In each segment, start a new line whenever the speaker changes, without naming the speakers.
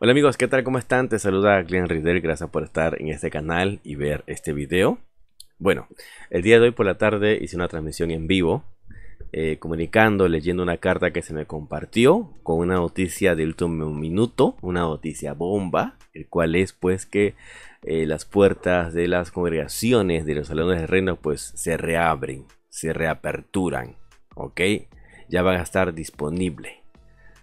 Hola amigos, ¿qué tal? ¿Cómo están? Te saluda Glenn Riddell, gracias por estar en este canal y ver este video. Bueno, el día de hoy por la tarde hice una transmisión en vivo, eh, comunicando, leyendo una carta que se me compartió con una noticia de último minuto, una noticia bomba, el cual es pues que eh, las puertas de las congregaciones de los salones de reino pues se reabren, se reaperturan, ¿ok? Ya van a estar disponibles.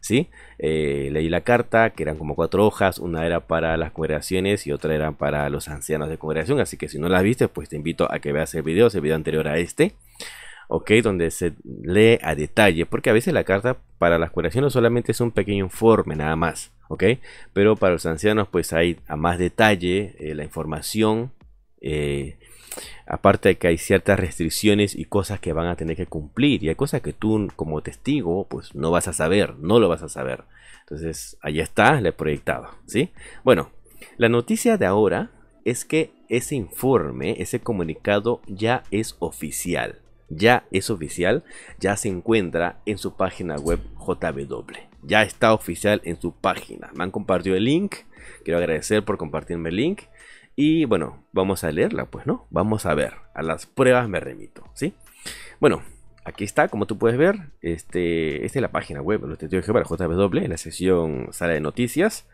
¿sí? Eh, leí la carta, que eran como cuatro hojas, una era para las congregaciones y otra era para los ancianos de congregación, así que si no las viste, pues te invito a que veas el video, el video anterior a este, ¿ok? Donde se lee a detalle, porque a veces la carta para las congregaciones solamente es un pequeño informe nada más, ¿ok? Pero para los ancianos pues hay a más detalle eh, la información, eh, aparte de que hay ciertas restricciones y cosas que van a tener que cumplir, y hay cosas que tú como testigo pues no vas a saber, no lo vas a saber. Entonces, ahí está, le he proyectado, ¿sí? Bueno, la noticia de ahora es que ese informe, ese comunicado ya es oficial. Ya es oficial, ya se encuentra en su página web JW. Ya está oficial en su página. Me han compartido el link. Quiero agradecer por compartirme el link. Y bueno, vamos a leerla, pues, ¿no? Vamos a ver. A las pruebas me remito, ¿sí? Bueno, aquí está, como tú puedes ver. Este, esta es la página web Los Testigo de para JW, en la sección sala de noticias.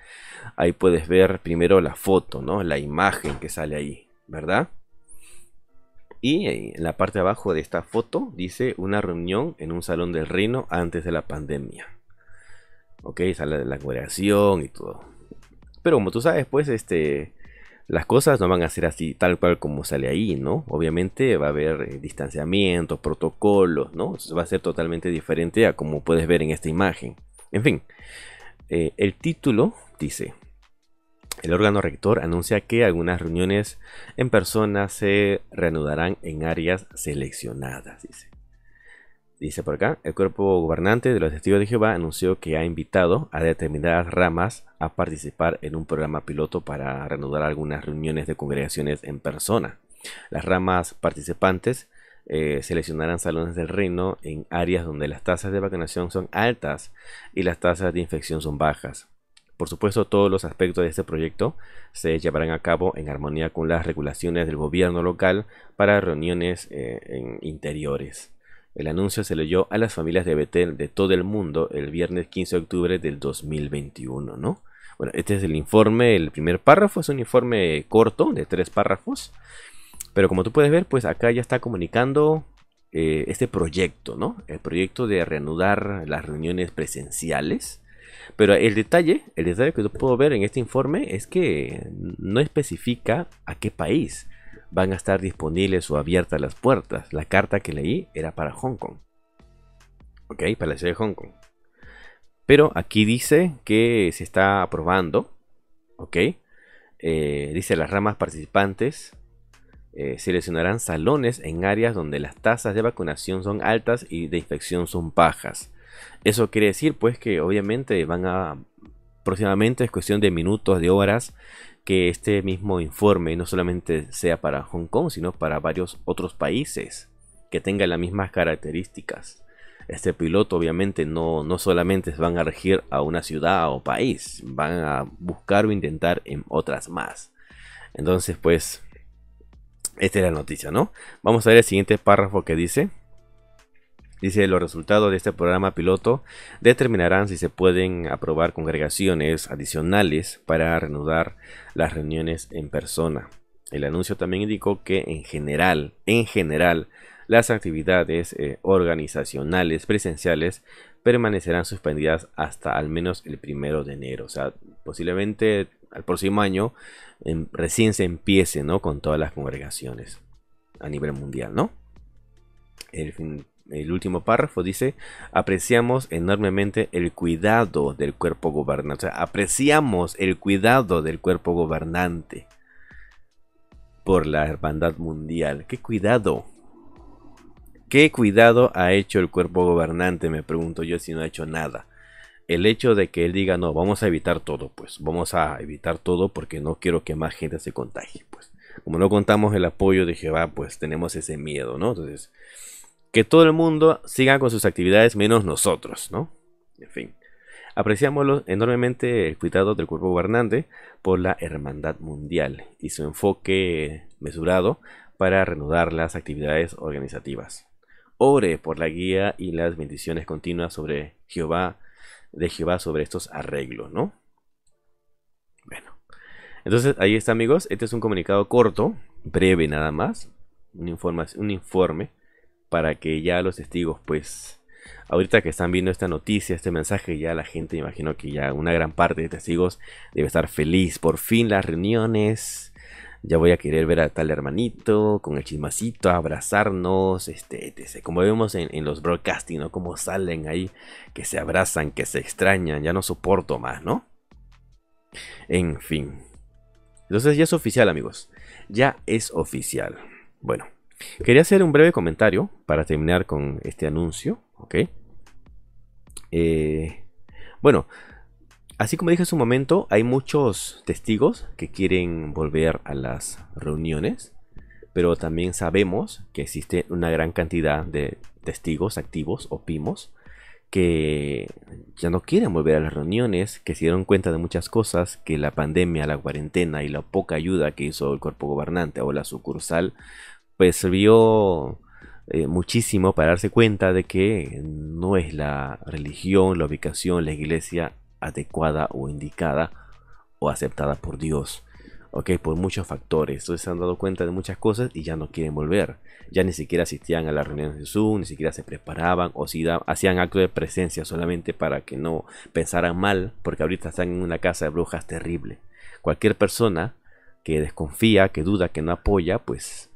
Ahí puedes ver primero la foto, ¿no? La imagen que sale ahí, ¿verdad? Y en la parte de abajo de esta foto dice una reunión en un salón del reino antes de la pandemia. Ok, sale de la congregación y todo. Pero como tú sabes, pues este las cosas no van a ser así tal cual como sale ahí, ¿no? Obviamente va a haber eh, distanciamiento, distanciamientos, protocolos, ¿no? va a ser totalmente diferente a como puedes ver en esta imagen. En fin, eh, el título dice, el órgano rector anuncia que algunas reuniones en persona se reanudarán en áreas seleccionadas, dice. Dice por acá, el cuerpo gobernante de los testigos de Jehová anunció que ha invitado a determinadas ramas a participar en un programa piloto para reanudar algunas reuniones de congregaciones en persona. Las ramas participantes eh, seleccionarán salones del reino en áreas donde las tasas de vacunación son altas y las tasas de infección son bajas. Por supuesto, todos los aspectos de este proyecto se llevarán a cabo en armonía con las regulaciones del gobierno local para reuniones eh, en interiores. El anuncio se leyó a las familias de Betel de todo el mundo el viernes 15 de octubre del 2021, ¿no? Bueno, este es el informe, el primer párrafo es un informe corto de tres párrafos, pero como tú puedes ver, pues acá ya está comunicando eh, este proyecto, ¿no? El proyecto de reanudar las reuniones presenciales. Pero el detalle, el detalle que yo puedo ver en este informe es que no especifica a qué país van a estar disponibles o abiertas las puertas. La carta que leí era para Hong Kong. Ok, para la ciudad de Hong Kong. Pero aquí dice que se está aprobando. Ok. Eh, dice las ramas participantes eh, seleccionarán salones en áreas donde las tasas de vacunación son altas y de infección son bajas. Eso quiere decir pues que obviamente van a aproximadamente es cuestión de minutos, de horas, que este mismo informe no solamente sea para Hong Kong, sino para varios otros países que tengan las mismas características. Este piloto obviamente no, no solamente van a regir a una ciudad o país, van a buscar o intentar en otras más. Entonces pues, esta es la noticia, ¿no? Vamos a ver el siguiente párrafo que dice... Dice, los resultados de este programa piloto determinarán si se pueden aprobar congregaciones adicionales para reanudar las reuniones en persona. El anuncio también indicó que en general, en general, las actividades eh, organizacionales presenciales permanecerán suspendidas hasta al menos el primero de enero. O sea, posiblemente al próximo año em, recién se empiece ¿no? con todas las congregaciones a nivel mundial, ¿no? El el último párrafo dice, apreciamos enormemente el cuidado del cuerpo gobernante. O sea, apreciamos el cuidado del cuerpo gobernante por la hermandad mundial. ¡Qué cuidado! ¿Qué cuidado ha hecho el cuerpo gobernante? Me pregunto yo si no ha hecho nada. El hecho de que él diga, no, vamos a evitar todo, pues, vamos a evitar todo porque no quiero que más gente se contagie, pues. Como no contamos el apoyo de Jehová, pues tenemos ese miedo, ¿no? Entonces, que todo el mundo siga con sus actividades menos nosotros, ¿no? En fin. Apreciamos enormemente el cuidado del cuerpo gobernante por la hermandad mundial y su enfoque mesurado para reanudar las actividades organizativas. Ore por la guía y las bendiciones continuas sobre Jehová, de Jehová sobre estos arreglos, ¿no? Bueno. Entonces, ahí está, amigos. Este es un comunicado corto, breve nada más. Un, un informe para que ya los testigos, pues, ahorita que están viendo esta noticia, este mensaje, ya la gente, imagino que ya una gran parte de testigos debe estar feliz. Por fin las reuniones. Ya voy a querer ver a tal hermanito con el chismacito, abrazarnos, este, Como vemos en, en los broadcasting, ¿no? Como salen ahí, que se abrazan, que se extrañan, ya no soporto más, ¿no? En fin. Entonces ya es oficial, amigos. Ya es oficial. Bueno, Quería hacer un breve comentario para terminar con este anuncio, ¿ok? Eh, bueno, así como dije hace un momento, hay muchos testigos que quieren volver a las reuniones, pero también sabemos que existe una gran cantidad de testigos activos o PIMOS que ya no quieren volver a las reuniones, que se dieron cuenta de muchas cosas, que la pandemia, la cuarentena y la poca ayuda que hizo el cuerpo gobernante o la sucursal pues sirvió eh, muchísimo para darse cuenta de que no es la religión, la ubicación, la iglesia adecuada o indicada o aceptada por Dios. Ok, por muchos factores. Entonces se han dado cuenta de muchas cosas y ya no quieren volver. Ya ni siquiera asistían a las reuniones de Jesús, ni siquiera se preparaban o si hacían acto de presencia solamente para que no pensaran mal, porque ahorita están en una casa de brujas terrible. Cualquier persona que desconfía, que duda, que no apoya, pues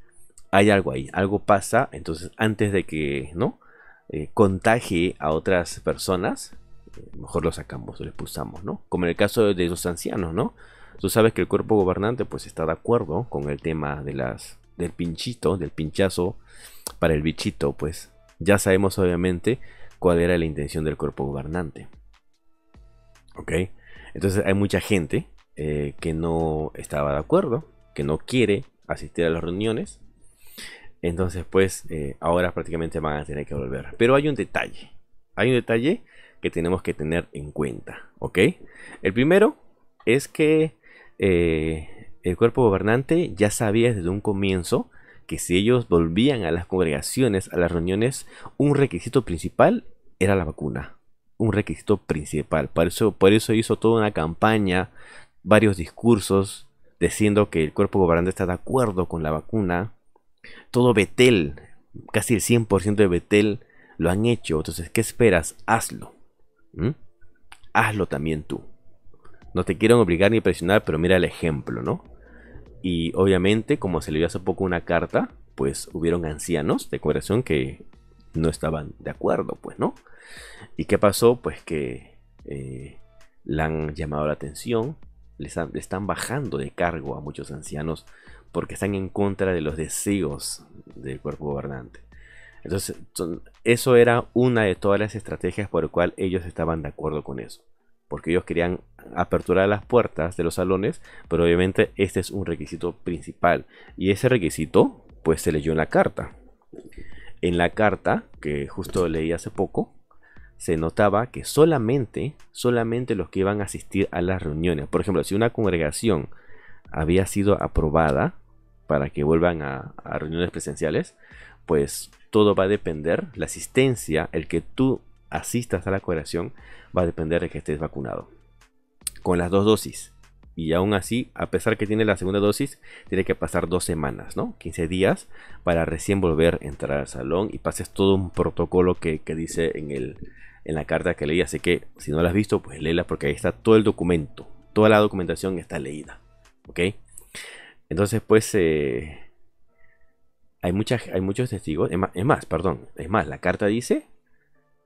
hay algo ahí, algo pasa, entonces antes de que, ¿no? Eh, contagie a otras personas, eh, mejor lo sacamos, lo expulsamos, ¿no? Como en el caso de los ancianos, ¿no? Tú sabes que el cuerpo gobernante pues está de acuerdo con el tema de las, del pinchito, del pinchazo para el bichito, pues ya sabemos obviamente cuál era la intención del cuerpo gobernante. ¿Ok? Entonces hay mucha gente eh, que no estaba de acuerdo, que no quiere asistir a las reuniones, entonces, pues, eh, ahora prácticamente van a tener que volver. Pero hay un detalle. Hay un detalle que tenemos que tener en cuenta. ¿Ok? El primero es que eh, el cuerpo gobernante ya sabía desde un comienzo que si ellos volvían a las congregaciones, a las reuniones, un requisito principal era la vacuna. Un requisito principal. Por eso, por eso hizo toda una campaña, varios discursos, diciendo que el cuerpo gobernante está de acuerdo con la vacuna todo Betel, casi el 100% de Betel lo han hecho. Entonces, ¿qué esperas? Hazlo. Hazlo también tú. No te quieren obligar ni presionar, pero mira el ejemplo, ¿no? Y obviamente, como se le dio hace poco una carta, pues hubieron ancianos de corazón que no estaban de acuerdo, pues, ¿no? ¿Y qué pasó? Pues que eh, le han llamado la atención, le están bajando de cargo a muchos ancianos porque están en contra de los deseos del cuerpo gobernante. Entonces, eso era una de todas las estrategias por la cual ellos estaban de acuerdo con eso. Porque ellos querían aperturar las puertas de los salones, pero obviamente este es un requisito principal. Y ese requisito, pues se leyó en la carta. En la carta, que justo leí hace poco, se notaba que solamente, solamente los que iban a asistir a las reuniones. Por ejemplo, si una congregación había sido aprobada para que vuelvan a, reuniones presenciales, pues todo va a depender, la asistencia, el que tú asistas a la curación, va a depender de que estés vacunado. Con las dos dosis. Y aún así, a pesar que tiene la segunda dosis, tiene que pasar dos semanas, ¿no? 15 días para recién volver a entrar al salón y pases todo un protocolo que, que dice en, el, en la carta que leí. Así que si no la has visto, pues léela porque ahí está todo el documento. Toda la documentación está leída. ¿Ok? Entonces, pues, eh, hay, hay muchos testigos. Es más, perdón, es más, la carta dice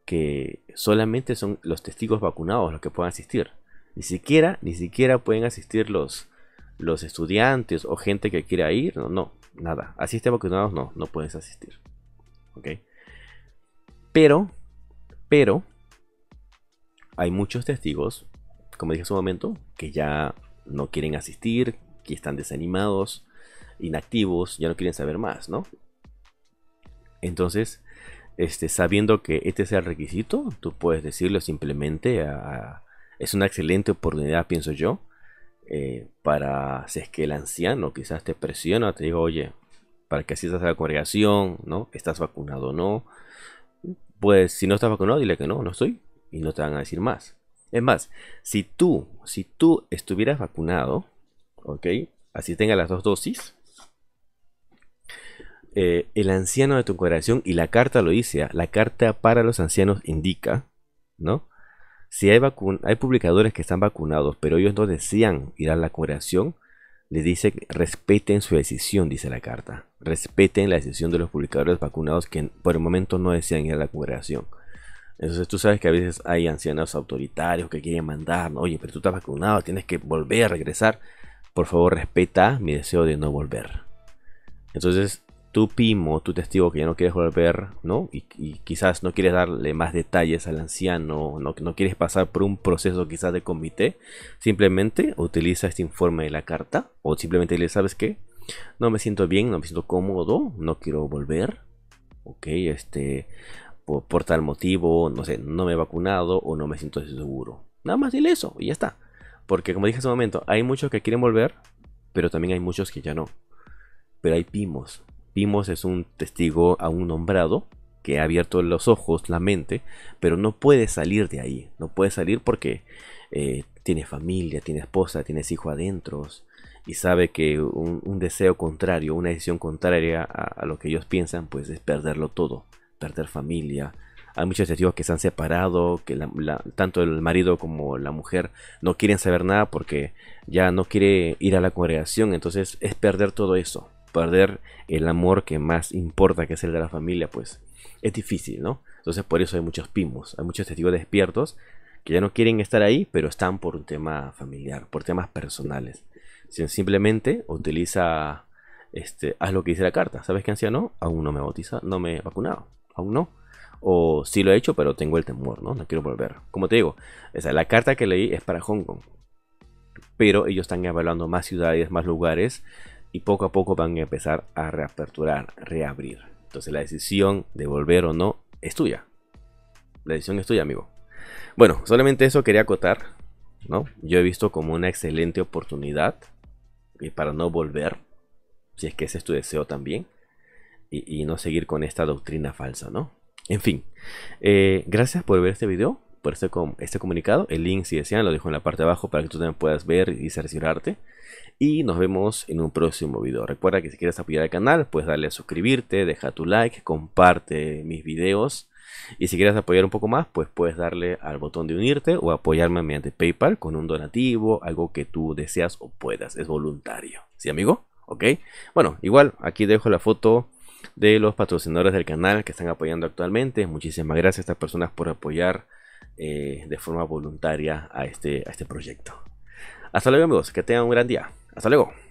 que solamente son los testigos vacunados los que pueden asistir. Ni siquiera, ni siquiera pueden asistir los, los estudiantes o gente que quiera ir. No, no, nada. Asiste vacunados, no, no puedes asistir. Pero, pero, hay muchos testigos, como dije hace un momento, que ya no quieren asistir, que están desanimados, inactivos, ya no quieren saber más, ¿no? Entonces, este, sabiendo que este sea el requisito, tú puedes decirlo simplemente a, es una excelente oportunidad, pienso yo, eh, para si es que el anciano quizás te presiona, te digo, oye, para que asistas a la congregación, ¿no? ¿Estás vacunado o no? Pues si no estás vacunado, dile que no, no estoy. Y no te van a decir más. Es más, si tú, si tú estuvieras vacunado, ¿ok? Así tenga las dos dosis. Eh, el anciano de tu congregación, y la carta lo dice, ¿ah? la carta para los ancianos indica, ¿no? Si hay, hay publicadores que están vacunados, pero ellos no desean ir a la curación. le dice respeten su decisión, dice la carta. Respeten la decisión de los publicadores vacunados que por el momento no desean ir a la curación. Entonces tú sabes que a veces hay ancianos autoritarios que quieren mandar, oye, pero tú estás vacunado, tienes que volver a regresar por favor respeta mi deseo de no volver. Entonces, tu primo, tu testigo que ya no quieres volver, ¿no? Y, quizás no quieres darle más detalles al anciano, no, no quieres pasar por un proceso quizás de comité, simplemente utiliza este informe de la carta o simplemente le sabes que no me siento bien, no me siento cómodo, no quiero volver, ok, este, por, por tal motivo, no sé, no me he vacunado o no me siento seguro. Nada más dile eso y ya está. Porque como dije hace un momento, hay muchos que quieren volver, pero también hay muchos que ya no. Pero hay Pimos. Pimos es un testigo un nombrado que ha abierto los ojos, la mente, pero no puede salir de ahí. No puede salir porque eh, tiene familia, tiene esposa, tienes hijo adentro y sabe que un, deseo contrario, una decisión contraria a, a lo que ellos piensan, pues es perderlo todo. Perder familia, hay muchos testigos que se han separado, que tanto el marido como la mujer no quieren saber nada porque ya no quiere ir a la congregación. Entonces es perder todo eso, perder el amor que más importa, que es el de la familia, pues es difícil, ¿no? Entonces por eso hay muchos pimos, hay muchos testigos despiertos que ya no quieren estar ahí, pero están por un tema familiar, por temas personales. Si simplemente utiliza, este, haz lo que dice la carta. ¿Sabes qué anciano? Aún no me bautiza, no me he vacunado, aún no o sí lo he hecho, pero tengo el temor, ¿no? No quiero volver. Como te digo, esa, la carta que leí es para Hong Kong. Pero ellos están evaluando más ciudades, más lugares. Y poco a poco van a empezar a reaperturar, reabrir. Entonces la decisión de volver o no es tuya. La decisión es tuya, amigo. Bueno, solamente eso quería acotar. ¿no? Yo he visto como una excelente oportunidad y para no volver, si es que ese es tu deseo también, y no seguir con esta doctrina falsa, ¿no? En fin, eh, gracias por ver este video, por este, este, comunicado. El link, si desean, lo dejo en la parte de abajo para que tú también puedas ver y cerciorarte. Y nos vemos en un próximo video. Recuerda que si quieres apoyar al canal, puedes darle a suscribirte, deja tu like, comparte mis videos. Y si quieres apoyar un poco más, pues puedes darle al botón de unirte o apoyarme mediante PayPal con un donativo, algo que tú deseas o puedas. Es voluntario. ¿Sí, amigo? ¿Ok? Bueno, igual aquí dejo la foto de los patrocinadores del canal que están apoyando actualmente. Muchísimas gracias a estas personas por apoyar eh, de forma voluntaria a este, a este proyecto. Hasta luego amigos, que tengan un gran día. Hasta luego.